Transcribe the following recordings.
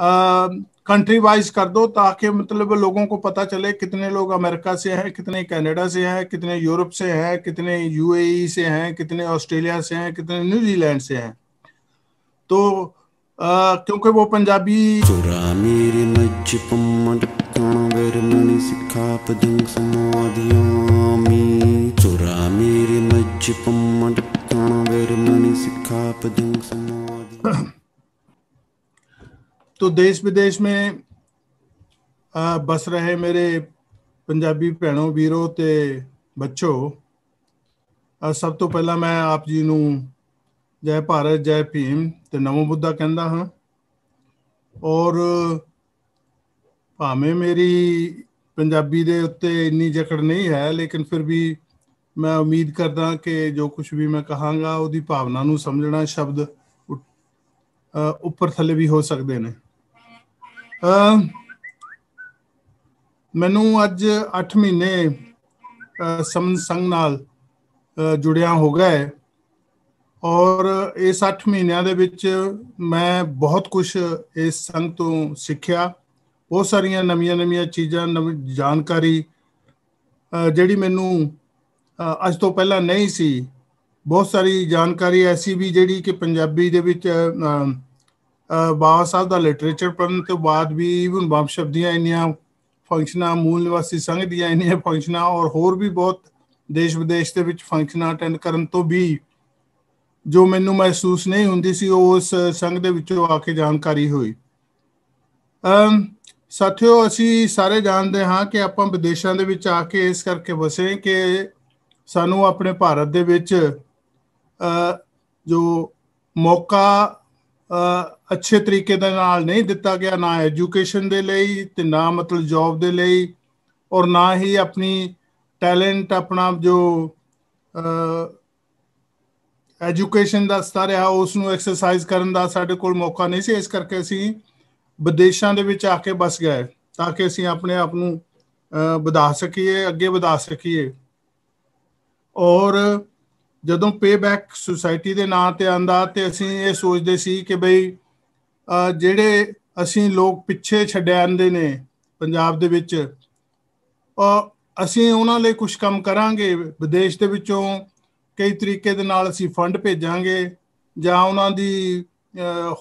country wise कर दो ताकि मतलब लोगों को पता चले कितने लोग अमेरिका से हैं कितने कनाडा से हैं कितने यूरोप से हैं कितने यूएई e से हैं कितने ऑस्ट्रेलिया से हैं कितने न्यूजीलैंड से हैं तो आ, क्योंकि वो पंजाबी तो देश विदेश में ਬਸ ਰਹੇ ਮੇਰੇ ਪੰਜਾਬੀ ਭੈਣੋ ਵੀਰੋ ਤੇ ਬੱਚੋ ਸਭ ਤੋਂ ਪਹਿਲਾਂ ਮੈਂ ਆਪ ਜੀ ਨੂੰ ਜੈ ਭਾਰਤ ਜੈ ਭੀਮ ਤੇ ਨਮੋ ਬੁੱਧਾ ਕਹਿੰਦਾ ਹਾਂ ਔਰ ਭਾਵੇਂ ਮੇਰੀ ਪੰਜਾਬੀ ਦੇ ਉੱਤੇ ਇੰਨੀ ਜਕੜ ਨਹੀਂ ਹੈ ਲੇਕਿਨ ਫਿਰ ਵੀ ਮੈਂ ਉਮੀਦ ਕਰਦਾ ਕਿ ਜੋ ਕੁਝ ਵੀ ਮੈਂ ਕਹਾਂਗਾ ਉਹਦੀ ਭਾਵਨਾ ਨੂੰ ਸਮਝਣਾ ਸ਼ਬਦ ਉੱਪਰ ਥੱਲੇ ਵੀ ਹੋ ਸਕਦੇ ਨੇ ਮੈਨੂੰ ਅੱਜ 8 ਮਹੀਨੇ ਸਮਨ ਸੰਗ ਨਾਲ ਜੁੜਿਆ ਹੋ ਗਿਆ ਹੈ ਔਰ ਇਸ 8 ਮਹੀਨਿਆਂ ਦੇ ਵਿੱਚ ਮੈਂ ਬਹੁਤ ਕੁਝ ਇਸ ਸੰਗ ਤੋਂ ਸਿੱਖਿਆ ਬਹੁਤ ਸਾਰੀਆਂ ਨਵੀਆਂ-ਨਵੀਆਂ ਚੀਜ਼ਾਂ ਨਵੀਂ ਜਾਣਕਾਰੀ ਜਿਹੜੀ ਮੈਨੂੰ ਅੱਜ ਤੋਂ ਪਹਿਲਾਂ ਨਹੀਂ ਸੀ ਬਹੁਤ ਸਾਰੀ ਜਾਣਕਾਰੀ ਐਸੀ ਵੀ ਜਿਹੜੀ ਕਿ ਪੰਜਾਬੀ ਦੇ ਵਿੱਚ ਬਾਬਾ ਸਾਹਿਬ ਦਾ ਲਿਟਰੇਚਰ ਪੜਨ ਤੋਂ ਬਾਅਦ ਵੀ ਇਵਨ ਬੰਬ ਸ਼ਬਦੀਆਂ ਇੰਨੀਆਂ ਫੰਕਸ਼ਨਾਂ ਮੂਲ ਨਿਵਾਸੀ ਸੰਘ ਦੀਆਂ ਇੰਨੀਆਂ ਫੰਕਸ਼ਨਾਂ ਔਰ ਹੋਰ ਵੀ ਬਹੁਤ ਦੇਸ਼ ਵਿਦੇਸ਼ ਦੇ ਵਿੱਚ ਫੰਕਸ਼ਨਾਂ ਅਟੈਂਡ ਕਰਨ ਤੋਂ ਵੀ ਜੋ ਮੈਨੂੰ ਮਹਿਸੂਸ ਨਹੀਂ ਹੁੰਦੀ ਸੀ ਉਸ ਸੰਘ ਦੇ ਵਿੱਚੋਂ ਆ ਕੇ ਜਾਣਕਾਰੀ ਹੋਈ ਅਮ ਸਾਥਿਓ ਅਸੀਂ ਸਾਰੇ ਜਾਣਦੇ ਹਾਂ ਕਿ ਆਪਾਂ ਵਿਦੇਸ਼ਾਂ ਦੇ ਵਿੱਚ ਆ ਕੇ ਇਸ ਕਰਕੇ ਵਸੇ ਕਿ ਸਾਨੂੰ ਆਪਣੇ ਭਾਰਤ ਦੇ ਵਿੱਚ ਅ ਜੋ ਮੌਕਾ ਅੱਛੇ ਤਰੀਕੇ ਦੇ ਨਾਲ ਨਹੀਂ ਦਿੱਤਾ ਗਿਆ ਨਾ ਐਜੂਕੇਸ਼ਨ ਦੇ ਲਈ ਤੇ ਨਾ ਮਤਲਬ ਜੌਬ ਦੇ ਲਈ ਔਰ ਨਾ ਹੀ ਆਪਣੀ ਟੈਲੈਂਟ ਆਪਣਾ ਜੋ ਅ ਐਜੂਕੇਸ਼ਨ ਦਾ ਸਤਰ ਹੈ ਉਸ ਨੂੰ ਐਕਸਰਸਾਈਜ਼ ਕਰਨ ਦਾ ਸਾਡੇ ਕੋਲ ਮੌਕਾ ਨਹੀਂ ਸੀ ਇਸ ਕਰਕੇ ਅਸੀਂ ਵਿਦੇਸ਼ਾਂ ਦੇ ਵਿੱਚ ਆ ਕੇ ਬਸ ਗਏ ਤਾਂ ਕਿ ਅਸੀਂ ਆਪਣੇ ਆਪ ਨੂੰ ਵਧਾ ਸਕੀਏ ਅੱਗੇ ਵਧਾ ਸਕੀਏ ਔਰ ਜਦੋਂ ਪੇਬੈਕ ਸੁਸਾਇਟੀ ਦੇ ਨਾਂ ਤੇ ਆਂਦਾ ਤੇ ਅਸੀਂ ਇਹ ਸੋਚਦੇ ਸੀ ਕਿ ਬਈ ਜਿਹੜੇ ਅਸੀਂ ਲੋਕ ਪਿੱਛੇ ਜਾਂਦੇ ਨੇ ਪੰਜਾਬ ਦੇ ਵਿੱਚ ਅਸੀਂ ਉਹਨਾਂ ਲਈ ਕੁਝ ਕੰਮ ਕਰਾਂਗੇ ਵਿਦੇਸ਼ ਦੇ ਵਿੱਚੋਂ ਕਈ ਤਰੀਕੇ ਦੇ ਨਾਲ ਅਸੀਂ ਫੰਡ ਭੇਜਾਂਗੇ ਜਾਂ ਉਹਨਾਂ ਦੀ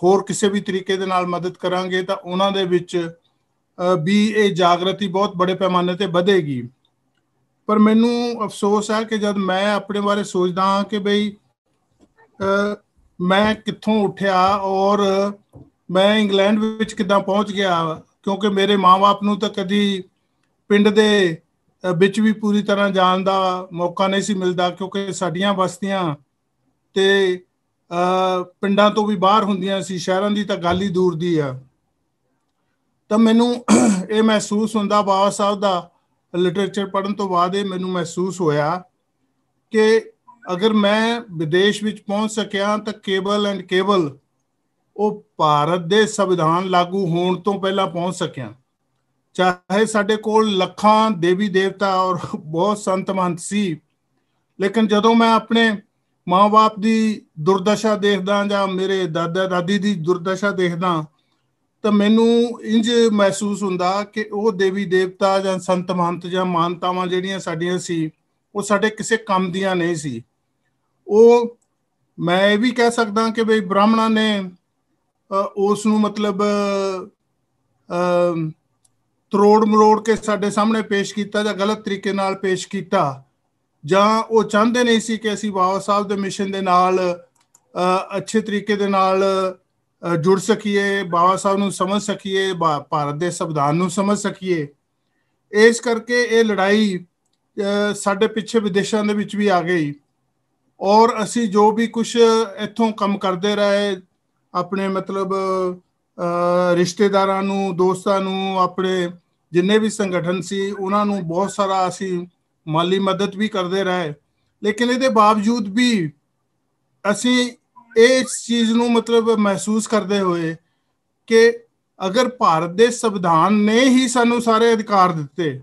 ਹੋਰ ਕਿਸੇ ਵੀ ਤਰੀਕੇ ਦੇ ਨਾਲ ਮਦਦ ਕਰਾਂਗੇ ਤਾਂ ਉਹਨਾਂ ਦੇ ਵਿੱਚ ਵੀ ਇਹ ਜਾਗਰਤੀ ਬਹੁਤ ਬੜੇ ਪੈਮਾਨੇ ਤੇ ਵਧੇਗੀ ਪਰ ਮੈਨੂੰ ਅਫਸੋਸ ਹੈ ਕਿ ਜਦ ਮੈਂ ਆਪਣੇ ਬਾਰੇ ਸੋਚਦਾ ਹਾਂ ਕਿ ਬਈ ਮੈਂ ਕਿੱਥੋਂ ਉੱਠਿਆ ਔਰ ਮੈਂ ਇੰਗਲੈਂਡ ਵਿੱਚ ਕਿਦਾਂ ਪਹੁੰਚ ਗਿਆ ਕਿਉਂਕਿ ਮੇਰੇ ਮਾਪੇ ਨੂੰ ਤਾਂ ਕਦੀ ਪਿੰਡ ਦੇ ਵਿੱਚ ਵੀ ਪੂਰੀ ਤਰ੍ਹਾਂ ਜਾਣ ਦਾ ਮੌਕਾ ਨਹੀਂ ਸੀ ਮਿਲਦਾ ਕਿਉਂਕਿ ਸਾਡੀਆਂ ਬਸਤੀਆਂ ਤੇ ਪਿੰਡਾਂ ਤੋਂ ਵੀ ਬਾਹਰ ਹੁੰਦੀਆਂ ਸੀ ਸ਼ਹਿਰਾਂ ਦੀ ਤਾਂ ਗੱਲ ਹੀ ਦੂਰ ਦੀ ਆ ਤਾਂ ਮੈਨੂੰ ਇਹ ਮਹਿਸੂਸ ਹੁੰਦਾ ਬਾਬਾ ਸਾਹਿਬ ਦਾ ਲਿਟਰੇਚਰ ਪੜਨ ਤੋਂ ਬਾਅਦ ਇਹ ਮੈਨੂੰ ਮਹਿਸੂਸ ਹੋਇਆ ਕਿ ਅਗਰ ਮੈਂ ਵਿਦੇਸ਼ ਵਿੱਚ ਪਹੁੰਚ ਸਕਿਆ ਤਾਂ ਕੇਬਲ ਐਂਡ ਕੇਬਲ ਉਹ ਭਾਰਤ ਦੇ ਸੰਵਿਧਾਨ ਲਾਗੂ ਹੋਣ ਤੋਂ ਪਹਿਲਾਂ ਪਹੁੰਚ ਸਕਿਆ ਚਾਹੇ ਸਾਡੇ ਕੋਲ ਲੱਖਾਂ ਦੇਵੀ ਦੇਵਤਾ ਔਰ ਬਹੁਤ ਸੰਤ ਮਹੰਤ ਸੀ ਲੇਕਿਨ ਜਦੋਂ ਮੈਂ ਆਪਣੇ ਮਾਪੇ ਦੀ ਦੁਰਦਸ਼ਾ ਦੇਖਦਾ ਜਾਂ ਮੇਰੇ ਦਾਦਾ ਦਾਦੀ ਦੀ ਦੁਰਦਸ਼ਾ ਦੇਖਦਾ ਤਾਂ ਮੈਨੂੰ ਇੰਜ ਮਹਿਸੂਸ ਹੁੰਦਾ ਕਿ ਉਹ ਦੇਵੀ ਦੇਵਤਾ ਜਾਂ ਸੰਤ ਮਹੰਤ ਜਾਂ ਮਾਨਤਾਵਾਂ ਜਿਹੜੀਆਂ ਸਾਡੀਆਂ ਸੀ ਉਹ ਸਾਡੇ ਕਿਸੇ ਕੰਮ ਦੀਆਂ ਨਹੀਂ ਸੀ ਉਹ ਮੈਂ ਇਹ ਵੀ ਕਹਿ ਸਕਦਾ ਕਿ ਬਈ ਬ੍ਰਾਹਮਣਾਂ ਨੇ ਉਸ ਨੂੰ ਮਤਲਬ ਤਰੋੜ ਮਰੋੜ ਕੇ ਸਾਡੇ ਸਾਹਮਣੇ ਪੇਸ਼ ਕੀਤਾ ਜਾਂ ਗਲਤ ਤਰੀਕੇ ਨਾਲ ਪੇਸ਼ ਕੀਤਾ ਜਾਂ ਉਹ ਚਾਹੁੰਦੇ ਨਹੀਂ ਸੀ ਕਿ ਅਸੀਂ ਬਾਬਾ ਸਾਹਿਬ ਦੇ ਮਿਸ਼ਨ ਦੇ ਨਾਲ ਅ ਅੱਛੇ ਤਰੀਕੇ ਦੇ ਨਾਲ ਜੁੜ ਸਕੀਏ ਬਾਬਾ ਸਾਹਿਬ ਨੂੰ ਸਮਝ ਸਕੀਏ ਭਾਰਤ ਦੇ ਸੰਵਿਧਾਨ ਨੂੰ ਸਮਝ ਸਕੀਏ ਇਸ ਕਰਕੇ ਇਹ ਲੜਾਈ ਸਾਡੇ ਪਿੱਛੇ ਵਿਦੇਸ਼ਾਂ ਦੇ ਵਿੱਚ ਵੀ ਆ ਗਈ ਔਰ ਅਸੀਂ ਜੋ ਵੀ ਕੁਝ ਇੱਥੋਂ ਕੰਮ ਕਰਦੇ ਰਹੇ ਆਪਣੇ ਮਤਲਬ ਰਿਸ਼ਤੇਦਾਰਾਂ ਨੂੰ ਦੋਸਤਾਂ ਨੂੰ ਆਪਣੇ ਜਿੰਨੇ ਵੀ ਸੰਗਠਨ ਸੀ ਉਹਨਾਂ ਨੂੰ ਬਹੁਤ ਸਾਰਾ ਅਸੀਂ ਮਾਲੀ ਮਦਦ ਵੀ ਕਰਦੇ ਰਹੇ ਲੇਕਿਨ ਇਹਦੇ ਬਾਵਜੂਦ ਵੀ ਅਸੀਂ ਇਸ ਚੀਜ਼ ਨੂੰ ਮਤਲਬ ਮਹਿਸੂਸ ਕਰਦੇ ਹੋਏ ਕਿ ਅਗਰ ਭਾਰਤ ਦੇ ਸੰਵਿਧਾਨ ਨੇ ਹੀ ਸਾਨੂੰ ਸਾਰੇ ਅਧਿਕਾਰ ਦਿੱਤੇ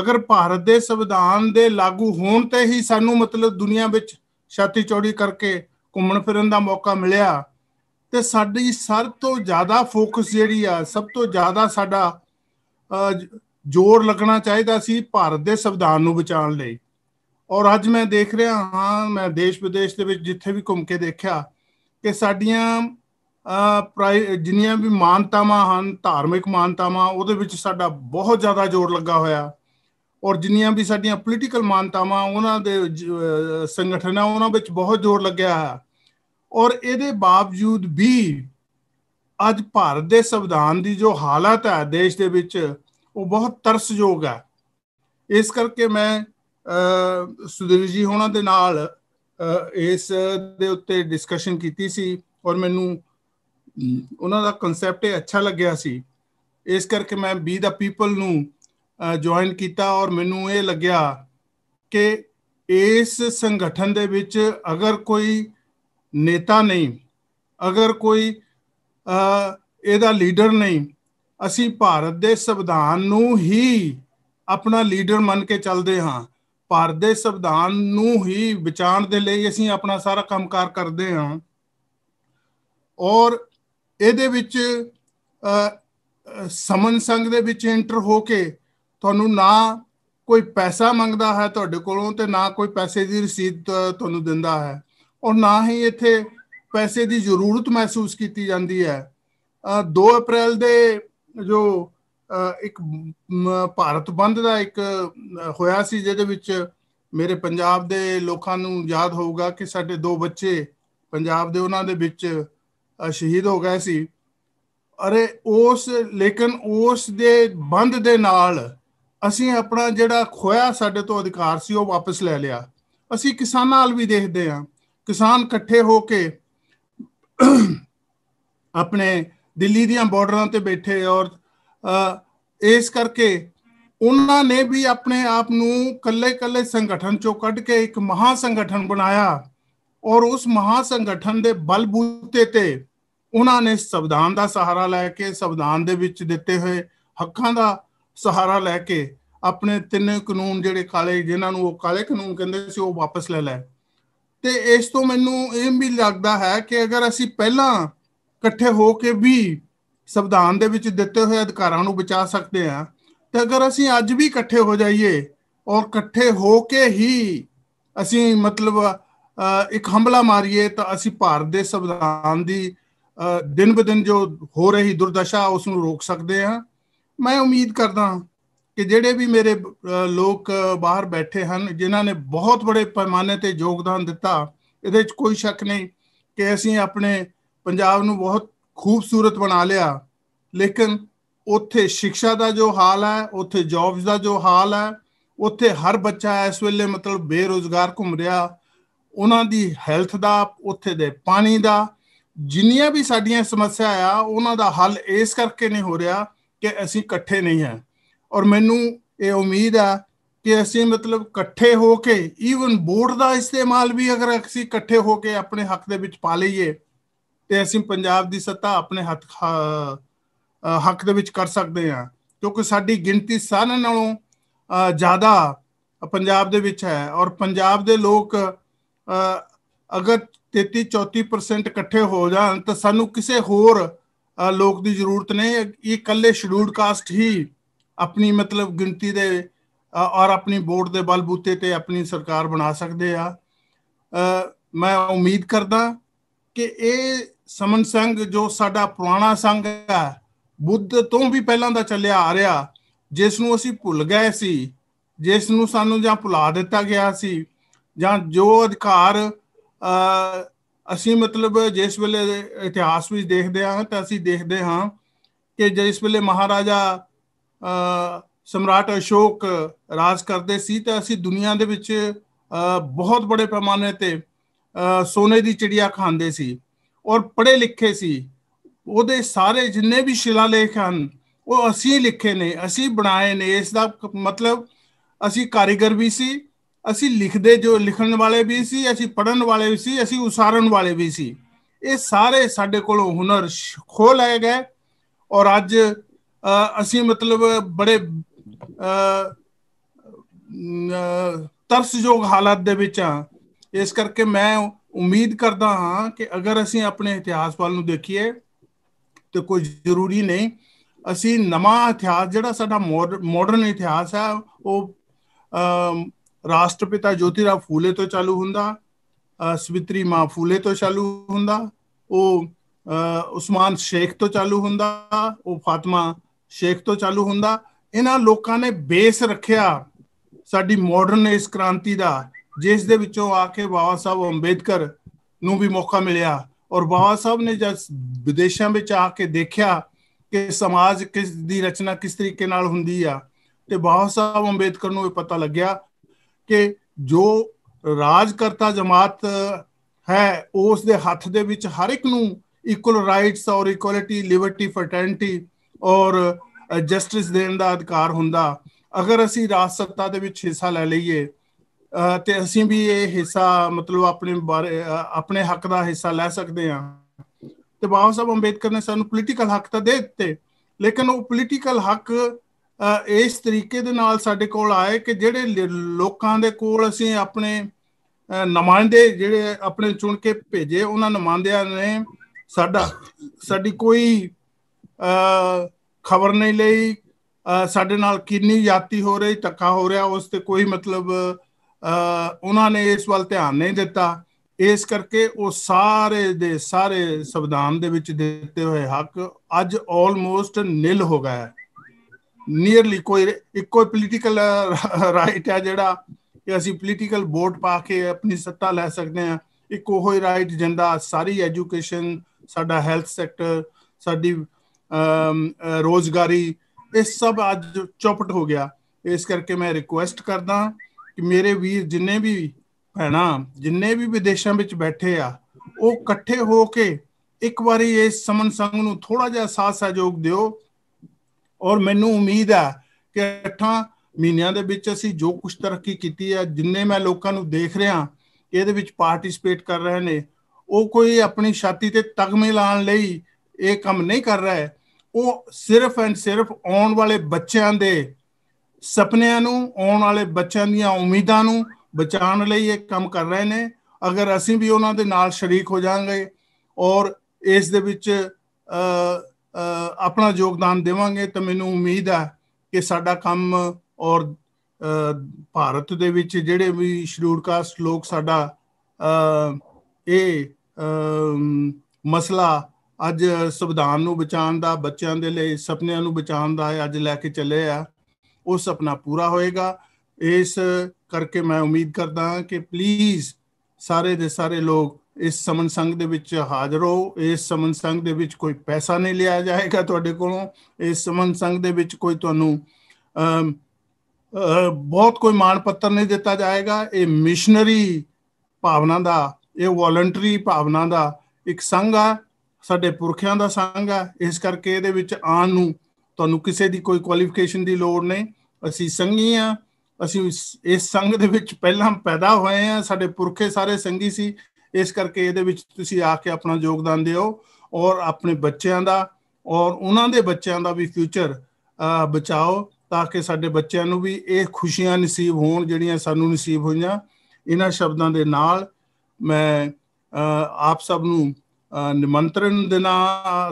ਅਗਰ ਭਾਰਤ ਦੇ ਸੰਵਿਧਾਨ ਦੇ ਲਾਗੂ ਹੋਣ ਤੇ ਹੀ ਸਾਨੂੰ ਮਤਲਬ ਦੁਨੀਆ ਵਿੱਚ ਛਾਤੀ ਚੌੜੀ ਕਰਕੇ ਘੁੰਮਣ ਫਿਰਨ ਦਾ ਮੌਕਾ ਮਿਲਿਆ ਤੇ ਸਾਡੀ ਸਭ ਤੋਂ ਜ਼ਿਆਦਾ ਫੋਕਸ ਜਿਹੜੀ ਆ ਸਭ ਤੋਂ ਜ਼ਿਆਦਾ ਸਾਡਾ ਜ਼ੋਰ ਲੱਗਣਾ ਚਾਹੀਦਾ ਸੀ ਭਾਰਤ ਦੇ ਸੰਵਿਧਾਨ ਨੂੰ ਬਚਾਉਣ ਲਈ ਔਰ ਅੱਜ ਮੈਂ ਦੇਖ ਰਿਹਾ ਹਾਂ ਮੈਂ ਦੇਸ਼ ਵਿਦੇਸ਼ ਦੇ ਵਿੱਚ ਜਿੱਥੇ ਵੀ ਘੁੰਮ ਕੇ ਦੇਖਿਆ ਕਿ ਸਾਡੀਆਂ ਜਿੰਨੀਆਂ ਵੀ ਮਾਨਤਾਵਾਂ ਹਨ ਧਾਰਮਿਕ ਮਾਨਤਾਵਾਂ ਉਹਦੇ ਵਿੱਚ ਸਾਡਾ ਬਹੁਤ ਜ਼ਿਆਦਾ ਜ਼ੋਰ ਲੱਗਾ ਹੋਇਆ ਔਰ ਜਿੰਨੀਆਂ ਵੀ ਸਾਡੀਆਂ ਪੋਲੀਟੀਕਲ ਮਾਨਤਾਵਾਂ ਉਹਨਾਂ ਦੇ ਸੰਗਠਨਾਂ ਉਹਨਾਂ ਵਿੱਚ ਬਹੁਤ ਜ਼ੋਰ ਲੱਗਿਆ ਹੈ ਔਰ ਇਹਦੇ ਬਾਵਜੂਦ ਵੀ ਅੱਜ ਭਾਰਤ ਦੇ ਸੰਵਿਧਾਨ ਦੀ ਜੋ ਹਾਲਤ ਹੈ ਦੇਸ਼ ਦੇ ਵਿੱਚ ਉਹ ਬਹੁਤ ਤਰਸਯੋਗ ਹੈ ਇਸ ਕਰਕੇ ਮੈਂ ਸੁਦੇਵ ਜੀ ਹੋਣਾ ਦੇ ਨਾਲ ਇਸ ਦੇ ਉੱਤੇ ਡਿਸਕਸ਼ਨ ਕੀਤੀ ਸੀ ਔਰ ਮੈਨੂੰ ਉਹਨਾਂ ਦਾ ਕਨਸੈਪਟ ਇਹ ਅੱਛਾ ਲੱਗਿਆ ਸੀ ਇਸ ਕਰਕੇ ਮੈਂ ਬੀ ਦਾ ਪੀਪਲ ਨੂੰ ਜੁਆਇਨ ਕੀਤਾ ਔਰ ਮੈਨੂੰ ਇਹ ਲੱਗਿਆ ਕਿ ਇਸ ਸੰਗਠਨ ਦੇ ਵਿੱਚ ਅਗਰ ਕੋਈ ਨੇਤਾ ਨਹੀਂ ਅਗਰ ਕੋਈ ਇਹਦਾ ਲੀਡਰ ਨਹੀਂ ਅਸੀਂ ਭਾਰਤ ਦੇ ਸੰਵਿਧਾਨ ਨੂੰ ਹੀ ਆਪਣਾ ਲੀਡਰ ਮੰਨ ਕੇ ਚੱਲਦੇ ਹਾਂ ਭਾਰਤ ਦੇ ਸੰਵਿਧਾਨ ਨੂੰ ਹੀ ਵਿਚਾਰਨ ਦੇ ਲਈ ਅਸੀਂ ਆਪਣਾ ਸਾਰਾ ਕੰਮਕਾਰ ਕਰਦੇ ਹਾਂ ਔਰ ਇਹਦੇ ਵਿੱਚ ਸਮਨ ਸੰਗ ਦੇ ਵਿੱਚ ਐਂਟਰ ਹੋ ਕੇ ਤੁਹਾਨੂੰ ਨਾ ਕੋਈ ਪੈਸਾ ਮੰਗਦਾ ਹੈ ਤੁਹਾਡੇ ਕੋਲੋਂ ਤੇ ਨਾ ਕੋਈ ਪੈਸੇ ਦੀ ਰਸੀਦ ਤੁਹਾਨੂੰ ਦਿੰਦਾ ਹੈ ਔਰ ਨਾ ਹੀ ਇੱਥੇ ਪੈਸੇ ਦੀ ਜ਼ਰੂਰਤ ਮਹਿਸੂਸ ਕੀਤੀ ਜਾਂਦੀ ਹੈ 2 ਅਪ੍ਰੈਲ ਦੇ ਜੋ ਇੱਕ ਭਾਰਤ ਬੰਦ ਦਾ ਇੱਕ ਹੋਇਆ ਸੀ ਜਿਹਦੇ ਵਿੱਚ ਮੇਰੇ ਪੰਜਾਬ ਦੇ ਲੋਕਾਂ ਨੂੰ ਯਾਦ ਹੋਊਗਾ ਕਿ ਸਾਡੇ ਦੋ ਬੱਚੇ ਪੰਜਾਬ ਦੇ ਉਹਨਾਂ ਦੇ ਵਿੱਚ ਸ਼ਹੀਦ ਹੋ ਗਏ ਸੀ ਅਰੇ ਉਸ ਲੇਕਿਨ ਉਸ ਦੇ ਬੰਦ ਦੇ ਨਾਲ ਅਸੀਂ ਆਪਣਾ ਜਿਹੜਾ ਖੋਇਆ ਸਾਡੇ ਤੋਂ ਅਧਿਕਾਰ ਸੀ ਉਹ ਵਾਪਸ ਲੈ ਲਿਆ ਅਸੀਂ ਕਿਸਾਨਾਂ ਨਾਲ ਵੀ ਦੇਖਦੇ ਆਂ ਕਿਸਾਨ ਇਕੱਠੇ ਹੋ ਕੇ ਆਪਣੇ ਦਿੱਲੀ ਦੀਆਂ ਬਾਰਡਰਾਂ ਤੇ ਬੈਠੇ ਔਰ ਇਸ ਕਰਕੇ ਉਹਨਾਂ ਨੇ ਵੀ ਆਪਣੇ ਆਪ ਨੂੰ ਕੱਲੇ-ਕੱਲੇ ਸੰਗਠਨ ਚੋਂ ਕੱਢ ਕੇ ਇੱਕ ਮਹਾ ਸੰਗਠਨ ਬਣਾਇਆ ਔਰ ਉਸ ਮਹਾ ਸੰਗਠਨ ਦੇ ਬਲਬੂਤੇ ਤੇ ਉਹਨਾਂ ਨੇ ਸੰਵਿਧਾਨ ਦਾ ਸਹਾਰਾ ਲੈ ਕੇ ਸੰਵਿਧਾਨ ਦੇ ਵਿੱਚ ਦਿੱਤੇ ਹੋਏ ਹੱਕਾਂ ਦਾ ਸਹਾਰਾ ਲੈ ਕੇ ਆਪਣੇ ਤਿੰਨ ਕਾਨੂੰਨ ਜਿਹੜੇ ਕਾਲੇ ਜਿਨ੍ਹਾਂ ਨੂੰ ਉਹ ਕਾਲੇ ਕਾਨੂੰਨ ਕਹਿੰਦੇ ਸੀ ਉਹ ਵਾਪਸ ਲੈ ਲਏ ਤੇ ਇਸ ਤੋਂ ਮੈਨੂੰ ਇਹ ਵੀ ਲੱਗਦਾ ਹੈ ਕਿ ਅਗਰ ਅਸੀਂ ਪਹਿਲਾਂ ਇਕੱਠੇ ਹੋ ਕੇ ਵੀ ਸੰਵਿਧਾਨ ਦੇ ਵਿੱਚ ਦਿੱਤੇ ਹੋਏ ਅਧਿਕਾਰਾਂ ਨੂੰ ਬਚਾ ਸਕਦੇ ਆ ਤੇ ਅਗਰ ਅਸੀਂ ਅੱਜ ਵੀ ਇਕੱਠੇ ਹੋ ਜਾਈਏ ਔਰ ਇਕੱਠੇ ਹੋ ਕੇ ਹੀ ਅਸੀਂ ਮਤਲਬ ਇੱਕ ਹਮਲਾ ਮਾਰੀਏ ਤਾਂ ਅਸੀਂ ਭਾਰਤ ਦੇ ਸੰਵਿਧਾਨ ਦੀ ਦਿਨ ਬਦਨ ਜੋ ਹੋ ਰਹੀ ਦੁਰਦਸ਼ਾ ਉਸ ਨੂੰ ਰੋਕ ਸਕਦੇ ਆ ਮੈਂ ਉਮੀਦ ਕਰਦਾ ਹਾਂ ਕਿ ਜਿਹੜੇ ਵੀ ਮੇਰੇ ਲੋਕ ਬਾਹਰ ਬੈਠੇ ਹਨ ਜਿਨ੍ਹਾਂ ਨੇ ਬਹੁਤ بڑے ਪੈਮਾਨੇ ਤੇ ਯੋਗਦਾਨ ਦਿੱਤਾ ਇਹਦੇ ਵਿੱਚ ਕੋਈ ਸ਼ੱਕ ਨਹੀਂ ਕਿ ਅਸੀਂ ਆਪਣੇ ਪੰਜਾਬ ਨੂੰ ਬਹੁਤ ਖੂਬਸੂਰਤ ਬਣਾ ਲਿਆ ਲੇਕਿਨ ਉੱਥੇ ਸਿੱਖਿਆ ਦਾ ਜੋ ਹਾਲ ਹੈ ਉੱਥੇ ਜੌਬਸ ਦਾ ਜੋ ਹਾਲ ਹੈ ਉੱਥੇ ਹਰ ਬੱਚਾ ਇਸ ਵੇਲੇ ਮਤਲਬ ਬੇਰੋਜ਼ਗਾਰ ਘੁੰਮ ਰਿਹਾ ਉਹਨਾਂ ਦੀ ਹੈਲਥ ਦਾ ਉੱਥੇ ਦੇ ਪਾਣੀ ਦਾ ਜਿੰਨੀਆਂ ਵੀ ਸਾਡੀਆਂ ਸਮੱਸਿਆ ਆ ਉਹਨਾਂ ਦਾ ਹੱਲ ਇਸ ਕਰਕੇ ਨਹੀਂ ਹੋ ਰਿਹਾ ਕਿ ਅਸੀਂ ਇਕੱਠੇ ਨਹੀਂ ਹਾਂ ਔਰ ਮੈਨੂੰ ਇਹ ਉਮੀਦ ਆ ਕਿ ਅਸੀਂ ਮਤਲਬ ਇਕੱਠੇ ਹੋ ਕੇ ਈਵਨ ਬੋਰਡ ਦਾ ਇਸਤੇਮਾਲ ਵੀ ਅਗਰ ਅਸੀਂ ਇਕੱਠੇ ਹੋ ਕੇ ਆਪਣੇ ਹੱਕ ਦੇ ਵਿੱਚ ਪਾ ਲਈਏ ਤੇ ਅਸੀਂ ਪੰਜਾਬ ਦੀ ਸੱਤਾ ਆਪਣੇ ਹੱਥ ਹੱਕ ਦੇ ਵਿੱਚ ਕਰ ਸਕਦੇ ਹਾਂ ਕਿਉਂਕਿ ਸਾਡੀ ਗਿਣਤੀ ਸਾਰਿਆਂ ਨਾਲੋਂ ਜ਼ਿਆਦਾ ਪੰਜਾਬ ਦੇ ਵਿੱਚ ਹੈ ਔਰ ਪੰਜਾਬ ਦੇ ਲੋਕ ਅਗਰ 33 34% ਇਕੱਠੇ ਹੋ ਜਾਣ ਤਾਂ ਸਾਨੂੰ ਕਿਸੇ ਹੋਰ ਲੋਕ ਦੀ ਜ਼ਰੂਰਤ ਨਹੀਂ ਇਹ ਇਕੱਲੇ ਸ਼ਡਿਊਲਡ ਕਾਸਟ ਹੀ ਆਪਣੀ ਮਤਲਬ ਗਿਣਤੀ ਦੇ ਔਰ ਆਪਣੀ ਵੋਟ ਦੇ ਬਲਬੂਤੇ ਤੇ ਆਪਣੀ ਸਰਕਾਰ ਬਣਾ ਸਕਦੇ ਆ ਮੈਂ ਉਮੀਦ ਕਰਦਾ ਕਿ ਇਹ ਸਮਨ ਸੰਘ ਜੋ ਸਾਡਾ ਪੁਰਾਣਾ ਸੰਘ ਹੈ ਬੁੱਧ ਤੋਂ ਵੀ ਪਹਿਲਾਂ ਦਾ ਚੱਲਿਆ ਆ ਰਿਹਾ ਜਿਸ ਨੂੰ ਅਸੀਂ ਭੁੱਲ ਗਏ ਸੀ ਜਿਸ ਨੂੰ ਸਾਨੂੰ ਜਾਂ ਭੁਲਾ ਦਿੱਤਾ ਗਿਆ ਸੀ ਜਾਂ ਜੋ ਅਧਿਕਾਰ ਅਸੀਂ ਮਤਲਬ ਜਿਸ ਵੇਲੇ ਇਤਿਹਾਸ ਵਿੱਚ ਦੇਖਦੇ ਹਾਂ ਤਾਂ ਅਸੀਂ ਦੇਖਦੇ ਹਾਂ ਕਿ ਜਿਸ ਵੇਲੇ ਮਹਾਰਾਜਾ ਸਮਰਾਟ ਅਸ਼ੋਕ ਰਾਜ ਕਰਦੇ ਸੀ ਤਾਂ ਅਸੀਂ ਦੁਨੀਆ ਦੇ ਵਿੱਚ ਬਹੁਤ ਬੜੇ ਪੈਮਾਨੇ ਤੇ ਸੋਨੇ ਦੀ ਚਿੜੀਆ ਖਾਂਦੇ ਸੀ ਔਰ ਪੜ੍ਹੇ ਲਿਖੇ ਸੀ ਉਹਦੇ ਸਾਰੇ ਜਿੰਨੇ ਵੀ ਸ਼ਿਲਾਲੇਖ ਹਨ ਉਹ ਅਸੀਂ ਲਿਖੇ ਨੇ ਅਸੀਂ ਬਣਾਏ ਨੇ ਇਸ ਦਾ ਮਤਲਬ ਅਸੀਂ ਕਾਰੀਗਰ ਵੀ ਸੀ ਅਸੀਂ ਲਿਖਦੇ ਜੋ ਲਿਖਣ ਵਾਲੇ ਵੀ ਸੀ ਅਸੀਂ ਪੜਨ ਵਾਲੇ ਵੀ ਸੀ ਅਸੀਂ ਉਸਾਰਨ ਵਾਲੇ ਵੀ ਸੀ ਇਹ ਸਾਰੇ ਸਾਡੇ ਕੋਲੋਂ ਹੁਨਰ ਖੋ ਲਏ ਗਏ ਔਰ ਅੱਜ ਅਸੀਂ ਮਤਲਬ ਬੜੇ ਤਰਸਯੋਗ ਹਾਲਾਤ ਦੇ ਵਿੱਚ ਆ ਇਸ ਕਰਕੇ ਮੈਂ ਉਮੀਦ ਕਰਦਾ ਹਾਂ ਕਿ ਅਗਰ ਅਸੀਂ ਆਪਣੇ ਇਤਿਹਾਸ ਵੱਲ ਨੂੰ ਦੇਖੀਏ ਤੇ ਕੋਈ ਜ਼ਰੂਰੀ ਨਹੀਂ ਅਸੀਂ ਨਵਾਂ ਇਤਿਹਾਸ ਜਿਹੜਾ ਸਾਡਾ ਮਾਡਰਨ ਇਤਿਹਾਸ ਹੈ ਉਹ ਰਾਸ਼ਟਰਪਿਤਾ ਜੋਤੀਰਾ ਫੂਲੇ ਤੋਂ ਚਾਲੂ ਹੁੰਦਾ ਸਵਿਤਰੀ ਮਾ ਫੂਲੇ ਤੋਂ ਚਾਲੂ ਹੁੰਦਾ ਉਹ ਉਸਮਾਨ ਸ਼ੇਖ ਤੋਂ ਚਾਲੂ ਹੁੰਦਾ ਉਹ ਫਾਤਮਾ ਸ਼ੇਖ ਤੋਂ ਚਾਲੂ ਹੁੰਦਾ ਇਹਨਾਂ ਲੋਕਾਂ ਨੇ ਬੇਸ ਰੱਖਿਆ ਸਾਡੀ ਮਾਡਰਨ ਇਸ ਕ੍ਰਾਂਤੀ ਦਾ ਜਿਸ ਦੇ ਵਿੱਚੋਂ ਆ ਕੇ ਬਾਬਾ ਸਾਹਿਬ ਅੰਬੇਦਕਰ ਨੂੰ ਵੀ ਮੌਕਾ ਮਿਲਿਆ ਔਰ ਬਾਬਾ ਸਾਹਿਬ ਨੇ ਜਦ ਵਿਦੇਸ਼ਾਂ ਵਿੱਚ ਆ ਕੇ ਦੇਖਿਆ ਕਿ ਸਮਾਜ ਕਿਸ ਦੀ ਰਚਨਾ ਕਿਸ ਤਰੀਕੇ ਨਾਲ ਹੁੰਦੀ ਆ ਤੇ ਬਾਬਾ ਸਾਹਿਬ ਅੰਬੇਦਕਰ ਨੂੰ ਇਹ ਪਤਾ ਲੱਗਿਆ ਕਿ ਜੋ ਰਾਜਕਰਤਾ ਜਮਾਤ ਹੈ ਉਸ ਦੇ ਹੱਥ ਦੇ ਵਿੱਚ ਹਰ ਇੱਕ ਨੂੰ ਇਕੁਅਲ ਰਾਈਟਸ ਔਰ ਇਕੁਅਲਿਟੀ ਲਿਬਰਟੀ ਫਰਟੈਂਟੀ ਔਰ ਜਸਟਿਸ ਦੇਣ ਦਾ ਅਧਿਕਾਰ ਹੁੰਦਾ ਅਗਰ ਅਸੀਂ ਰਾਜ ਸੱਤਾ ਦੇ ਵਿੱਚ ਹਿੱਸਾ ਲੈ ਲਈਏ ਤੇ ਅਸੀਂ ਵੀ ਇਹ ਹਿੱਸਾ ਮਤਲਬ ਆਪਣੇ ਆਪਣੇ ਹੱਕ ਦਾ ਹਿੱਸਾ ਲੈ ਸਕਦੇ ਹਾਂ ਤੇ ਬਾਬਾ ਸਾਹਿਬ ਅੰਬੇਦਕਰ ਨੇ ਸਾਨੂੰ ਪੋਲੀਟੀਕਲ ਹੱਕ ਤਾਂ ਦੇ ਦਿੱਤੇ ਲੇਕਿਨ ਉਹ ਪੋਲੀਟੀਕਲ ਹੱਕ ਇਸ ਤਰੀਕੇ ਦੇ ਨਾਲ ਸਾਡੇ ਕੋਲ ਆਏ ਕਿ ਜਿਹੜੇ ਲੋਕਾਂ ਦੇ ਕੋਲ ਅਸੀਂ ਆਪਣੇ ਨਮਾਇंदे ਜਿਹੜੇ ਆਪਣੇ ਚੁਣ ਕੇ ਭੇਜੇ ਉਹਨਾਂ ਨਮਾਇंदਿਆਂ ਨੇ ਸਾਡਾ ਸਾਡੀ ਕੋਈ ਅ ਖਬਰ ਨਹੀਂ ਲਈ ਸਾਡੇ ਨਾਲ ਕਿੰਨੀ ਜਾਤੀ ਹੋ ਰਹੀ ਤੱਕਾ ਹੋ ਰਿਹਾ ਉਸ ਤੇ ਕੋਈ ਮਤਲਬ ਉਹਨਾਂ ਨੇ ਇਸ ਵੱਲ ਧਿਆਨ ਨਹੀਂ ਦਿੱਤਾ ਇਸ ਕਰਕੇ ਉਹ ਸਾਰੇ ਦੇ ਸਾਰੇ ਸੰਵਿਧਾਨ ਦੇ ਵਿੱਚ ਦਿੱਤੇ ਹੋਏ ਹੱਕ ਅੱਜ ਆਲਮੋਸਟ ਨਿਲ ਹੋ ਗਿਆ ਹੈ ਨੀਅਰਲੀ ਕੋਈ ਇੱਕੋ ਪੋਲੀਟੀਕਲ ਰਾਈਟ ਹੈ ਜਿਹੜਾ ਕਿ ਅਸੀਂ ਪੋਲੀਟੀਕਲ ਵੋਟ ਪਾ ਕੇ ਆਪਣੀ ਸੱਤਾ ਲੈ ਸਕਦੇ ਹਾਂ ਇੱਕ ਉਹ ਹੀ ਰਾਈਟ ਜਿੰਦਾ ਸਾਰੀ ਐਜੂਕੇਸ਼ਨ ਸਾਡਾ ਹੈਲਥ ਸੈਕਟਰ ਸਾਡੀ ਰੋਜ਼ਗਾਰੀ ਇਹ ਸਭ ਅੱਜ ਚੌਪਟ ਹੋ ਗਿਆ ਇਸ ਕਰਕੇ ਮੈਂ ਰਿਕੁਐਸਟ ਕਰਦਾ ਕਿ ਮੇਰੇ ਵੀਰ ਜਿੰਨੇ ਵੀ ਭੈਣਾ ਜਿੰਨੇ ਵੀ ਵਿਦੇਸ਼ਾਂ ਵਿੱਚ ਬੈਠੇ ਆ ਉਹ ਇਕੱਠੇ ਹੋ ਕੇ ਇੱਕ ਵਾਰੀ ਇਸ ਸਮਨ ਸੰਗ ਨੂੰ ਥੋੜਾ ਜਿਹਾ ਸਾਥ ਸਹਿਯੋਗ ਦਿਓ ਔਰ ਮੈਨੂੰ ਉਮੀਦ ਆ ਕਿ 8 ਮਹੀਨਿਆਂ ਦੇ ਵਿੱਚ ਅਸੀਂ ਜੋ ਕੁਝ ਤਰੱਕੀ ਕੀਤੀ ਹੈ ਜਿੰਨੇ ਮੈਂ ਲੋਕਾਂ ਨੂੰ ਦੇਖ ਰਿਹਾ ਇਹਦੇ ਵਿੱਚ ਪਾਰਟਿਸਿਪੇਟ ਕਰ ਰਹੇ ਨੇ ਉਹ ਕੋਈ ਆਪਣੀ ਛਾਤੀ ਤੇ ਤਗਮੇ ਲਾਣ ਲਈ ਇਹ ਕੰਮ ਨਹੀਂ ਕਰ ਰਿਹਾ ਹੈ ਉਹ ਸਿਰਫ ਐਂਡ ਸਿਰਫ ਆਉਣ ਵਾਲੇ ਬੱਚਿਆਂ ਦੇ ਸੁਪਨਿਆਂ ਨੂੰ ਆਉਣ ਵਾਲੇ ਬੱਚਿਆਂ ਦੀਆਂ ਉਮੀਦਾਂ ਨੂੰ ਬਚਾਉਣ ਲਈ ਇਹ ਕੰਮ ਕਰ ਰਹੇ ਨੇ ਅਗਰ ਅਸੀਂ ਵੀ ਉਹਨਾਂ ਦੇ ਨਾਲ ਸ਼ਰੀਕ ਹੋ ਜਾਾਂਗੇ ਔਰ ਇਸ ਦੇ ਵਿੱਚ ਆਪਣਾ ਯੋਗਦਾਨ ਦੇਵਾਂਗੇ ਤਾਂ ਮੈਨੂੰ ਉਮੀਦ ਹੈ ਕਿ ਸਾਡਾ ਕੰਮ ਔਰ ਭਾਰਤ ਦੇ ਵਿੱਚ ਜਿਹੜੇ ਵੀ ਸ਼ਡਿਊਲ ਕਾਸਟ ਲੋਕ ਸਾਡਾ ਇਹ ਮਸਲਾ ਅੱਜ ਸੰਵਿਧਾਨ ਨੂੰ ਬਚਾਉਣ ਦਾ ਬੱਚਿਆਂ ਦੇ ਲਈ ਸੁਪਨਿਆਂ ਨੂੰ ਬਚਾਉਣ ਦਾ ਅੱਜ ਲੈ ਕੇ ਚੱਲੇ ਆ ਉਹ ਸੁਪਨਾ ਪੂਰਾ ਹੋਏਗਾ ਇਸ ਕਰਕੇ ਮੈਂ ਉਮੀਦ ਕਰਦਾ ਹਾਂ ਕਿ ਪਲੀਜ਼ ਸਾਰੇ ਦੇ ਸਾਰੇ ਲੋਕ ਇਸ ਸਮਨ ਸੰਘ ਦੇ ਵਿੱਚ ਹਾਜ਼ਰ ਹੋ ਇਸ ਸਮਨ ਸੰਘ ਦੇ ਵਿੱਚ ਕੋਈ ਪੈਸਾ ਨਹੀਂ ਲਿਆ ਜਾਏਗਾ ਤੁਹਾਡੇ ਕੋਲੋਂ ਇਸ ਸਮਨ ਸੰਘ ਦੇ ਵਿੱਚ ਕੋਈ ਤੁਹਾਨੂੰ ਬਹੁਤ ਕੋਈ ਮਾਣ ਪੱਤਰ ਨਹੀਂ ਦਿੱਤਾ ਜਾਏਗਾ ਇਹ ਮਿਸ਼ਨਰੀ ਭਾਵਨਾ ਦਾ ਇਹ ਵੋਲੰਟਰੀ ਭਾਵਨਾ ਦਾ ਇੱਕ ਸੰਘ ਆ ਸਾਡੇ ਪੁਰਖਿਆਂ ਦਾ ਸੰਗ ਆ ਇਸ ਕਰਕੇ ਇਹਦੇ ਵਿੱਚ ਆਣ ਨੂੰ ਤੁਹਾਨੂੰ ਕਿਸੇ ਦੀ ਕੋਈ ਕੁਆਲੀਫਿਕੇਸ਼ਨ ਦੀ ਲੋੜ ਨਹੀਂ ਅਸੀਂ ਸੰਗੀ ਆ ਅਸੀਂ ਇਸ ਸੰਗ ਦੇ ਵਿੱਚ ਪਹਿਲਾਂ ਪੈਦਾ ਹੋਏ ਆ ਸਾਡੇ ਪੁਰਖੇ ਸਾਰੇ ਸੰਗੀ ਸੀ ਇਸ ਕਰਕੇ ਇਹਦੇ ਵਿੱਚ ਤੁਸੀਂ ਆ ਕੇ ਆਪਣਾ ਯੋਗਦਾਨ ਦਿਓ ਔਰ ਆਪਣੇ ਬੱਚਿਆਂ ਦਾ ਔਰ ਉਹਨਾਂ ਦੇ ਬੱਚਿਆਂ ਦਾ ਵੀ ਫਿਊਚਰ ਬਚਾਓ ਤਾਂ ਕਿ ਸਾਡੇ ਬੱਚਿਆਂ ਨੂੰ ਵੀ ਇਹ ਖੁਸ਼ੀਆਂ ਨਸੀਬ ਹੋਣ ਜਿਹੜੀਆਂ ਸਾਨੂੰ ਨਸੀਬ ਹੋਈਆਂ ਇਹਨਾਂ ਸ਼ਬਦਾਂ ਦੇ ਨਾਲ ਮੈਂ ਆਪ ਸਭ ਨੂੰ ਨਿਮੰਤਰਣ ਦੇਣਾ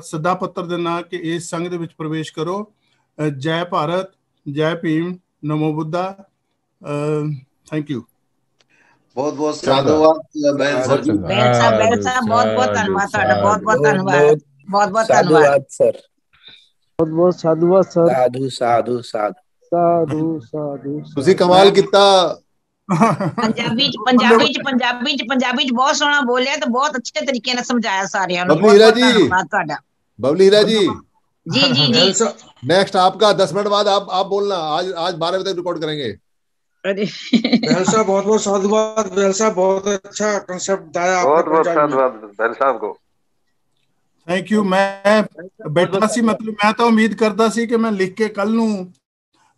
ਸੱਦਾ ਪੱਤਰ ਦੇਣਾ ਕਿ ਇਸ ਸੰਘ ਦੇ ਵਿੱਚ ਪ੍ਰਵੇਸ਼ ਕਰੋ ਜੈ ਭਾਰਤ ਜੈ ਭੀਮ ਨਮੋ ਬੁੱਧਾ ਥੈਂਕ ਯੂ ਬਹੁਤ ਬਹੁਤ ਸਾਧੂਵਾਦ ਬੈਨ ਸਾਹਿਬ ਬੈਨ ਸਾਹਿਬ ਬੈਨ ਸਾਹਿਬ ਬਹੁਤ ਬਹੁਤ ਧੰਨਵਾਦ ਤੁਹਾਡਾ ਬਹੁਤ ਬਹੁਤ ਧੰਨਵਾਦ ਬਹੁਤ ਬਹੁਤ ਧੰਨਵਾਦ ਸਰ ਬਹੁਤ ਬਹੁਤ ਸਾਧੂਵਾਦ ਸਰ ਸਾਧੂ ਸਾਧੂ ਸਾਧੂ ਸਾਧੂ ਸਾਧੂ ਤੁਸੀਂ ਕਮਾਲ ਕੀਤਾ ਪੰਜਾਬੀ ਚ ਪੰਜਾਬੀ ਚ ਪੰਜਾਬੀ ਚ ਪੰਜਾਬੀ ਚ ਬਹੁਤ ਸੋਹਣਾ ਬੋਲਿਆ ਤੇ ਬਹੁਤ ਅੱਛੇ ਤਰੀਕੇ ਨਾਲ ਸਮਝਾਇਆ ਸਾਰਿਆਂ ਨੂੰ ਬਬਲੀ ਹੀਰਾ ਜੀ ਧੰਨਵਾਦ ਤੁਹਾਡਾ बबली हीरा जी जी जी जी नेक्स्ट आपका दस मिनट बाद आप आप बोलना आज आज बारह बजे तक रिकॉर्ड करेंगे बहल साहब बहुत बहुत साधुवाद बहल साहब बहुत अच्छा कंसेप्ट बताया बहुत बहुत साधुवाद बहल साहब को थैंक यू मैं बैठा सी मतलब मैं तो उम्मीद करता सी कि मैं लिख के कल लूं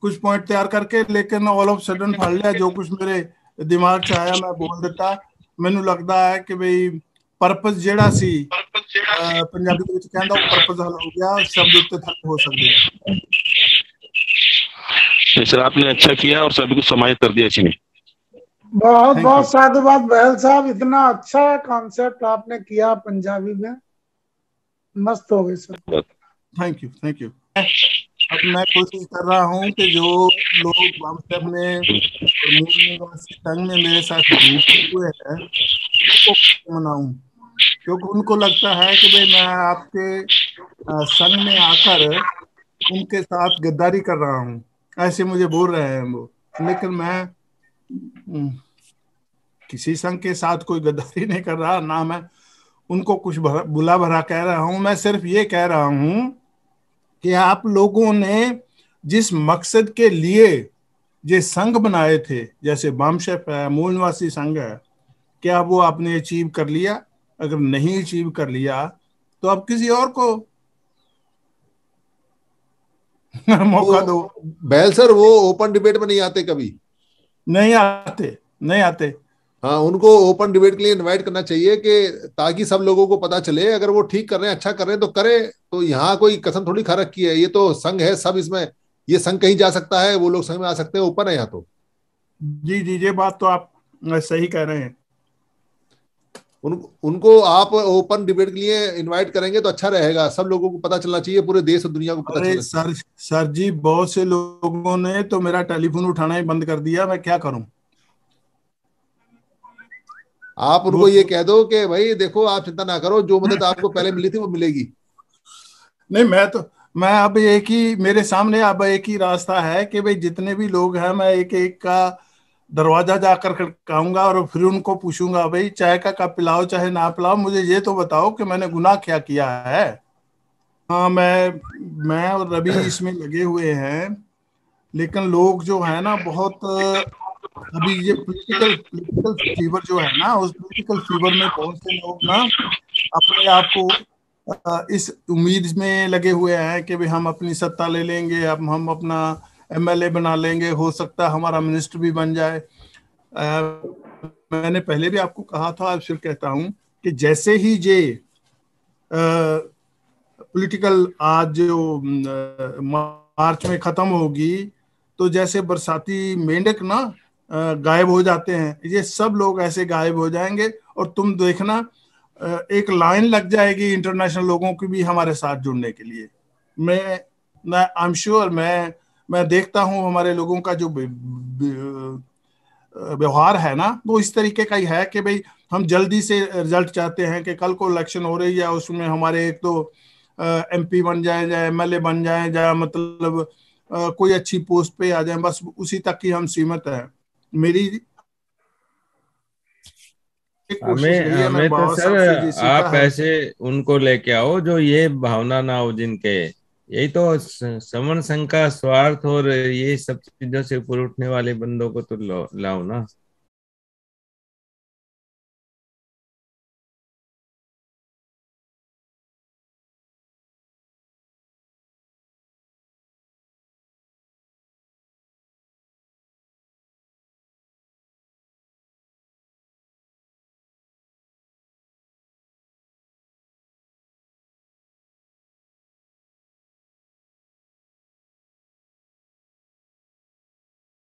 कुछ पॉइंट तैयार करके लेकिन ऑल ऑफ सडन फड़ लिया जो कुछ मेरे ਦਿਮਾਗ 'ਚ ਆਇਆ ਮੈਂ ਬੋਲ ਦਿੱਤਾ ਮੈਨੂੰ ਲੱਗਦਾ ਹੈ ਕਿ ਬਈ ਪਰਪਸ ਜਿਹੜਾ ਸੀ ਪੰਜਾਬੀ ਦੇ ਵਿੱਚ ਕਹਿੰਦਾ ਉਹ ਪਰਪਸ ਹਲ ਹੋ ਗਿਆ ਸ਼ਬਦ ਉੱਤੇ ਥੱਕ ਹੋ सर आपने अच्छा किया और सभी को समाहित कर दिया चीनी बहुत बहुत साधुवाद बहल साहब इतना अच्छा कॉन्सेप्ट आपने किया पंजाबी में मस्त हो गए sir thank you thank you but मैं कोशिश कर रहा हूँ कि जो लोग व्हाट्सएप में मूल में मेरे साथ जुड़े हुए हैं उनको मनाऊँ क्योंकि उनको लगता है कि भाई मैं आपके संग में आकर उनके साथ गद्दारी कर रहा हूँ ऐसे मुझे बोल रहे हैं वो लेकिन मैं हम्म, किसी संघ के साथ कोई गद्दारी नहीं कर रहा ना मैं उनको कुछ भरा, बुला भरा कह रहा हूँ मैं सिर्फ ये कह रहा हूँ कि आप लोगों ने जिस मकसद के लिए जो संघ बनाए थे जैसे बामशेफ है मूल निवासी संघ है क्या वो आपने अचीव कर लिया अगर नहीं अचीव कर लिया तो आप किसी और को मौका दो बैल सर वो ओपन डिबेट में नहीं आते कभी नहीं आते नहीं आते हाँ उनको ओपन डिबेट के लिए इनवाइट करना चाहिए कि ताकि सब लोगों को पता चले अगर वो ठीक कर रहे हैं अच्छा कर रहे हैं तो करे तो यहाँ कोई कसम थोड़ी खा रखी है ये तो संघ है सब इसमें ये संघ कहीं जा सकता है वो लोग संघ में आ सकते हैं ओपन है यहाँ तो जी जी ये बात तो आप सही कह रहे हैं उन उनको आप ओपन डिबेट के लिए इनवाइट करेंगे तो अच्छा रहेगा सब लोगों को पता चलना चाहिए पूरे देश और दुनिया को पता अरे सर सर जी बहुत से लोगों ने तो मेरा टेलीफोन उठाना ही बंद कर दिया मैं क्या करूं आप उनको ये तो- कह दो कि भाई देखो आप चिंता ना करो जो मदद आपको पहले मिली थी वो मिलेगी नहीं मैं तो मैं अब एक ही मेरे सामने अब एक ही रास्ता है कि भाई जितने भी लोग हैं मैं एक एक का दरवाजा जाकर खड़काऊंगा और फिर उनको पूछूंगा भाई चाय का कप पिलाओ चाहे ना पिलाओ मुझे ये तो बताओ कि मैंने गुनाह क्या किया है हाँ मैं मैं और रवि इसमें लगे हुए हैं लेकिन लोग जो है ना बहुत अभी ये पोलिटिकल पोलिटिकल फीवर जो है ना उस पोलिटिकल फीवर में बहुत से लोग ना अपने आप को इस उम्मीद में लगे हुए हैं कि भी हम अपनी सत्ता ले लेंगे अब हम अपना एमएलए बना लेंगे हो सकता है हमारा मिनिस्टर भी बन जाए आ, मैंने पहले भी आपको कहा था आप फिर कहता हूँ कि जैसे ही ये पॉलिटिकल आज जो मार्च में खत्म होगी तो जैसे बरसाती मेंढक ना गायब हो जाते हैं ये सब लोग ऐसे गायब हो जाएंगे और तुम देखना एक लाइन लग जाएगी इंटरनेशनल लोगों की भी हमारे साथ जुड़ने के लिए मैं मैं आई एम श्योर मैं मैं देखता हूँ हमारे लोगों का जो व्यवहार है ना वो इस तरीके का ही है कि भाई हम जल्दी से रिजल्ट चाहते हैं कि कल को इलेक्शन हो रही है उसमें हमारे एक तो एम बन जाए या एम बन जाए या मतलब कोई अच्छी पोस्ट पे आ जाए बस उसी तक ही हम सीमित हैं मेरी हमें हमें तो सर आप ऐसे उनको लेके आओ जो ये भावना ना हो जिनके यही तो समन संघ का स्वार्थ और ये सब चीजों से ऊपर उठने वाले बंदों को तो लाओ ना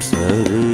sợ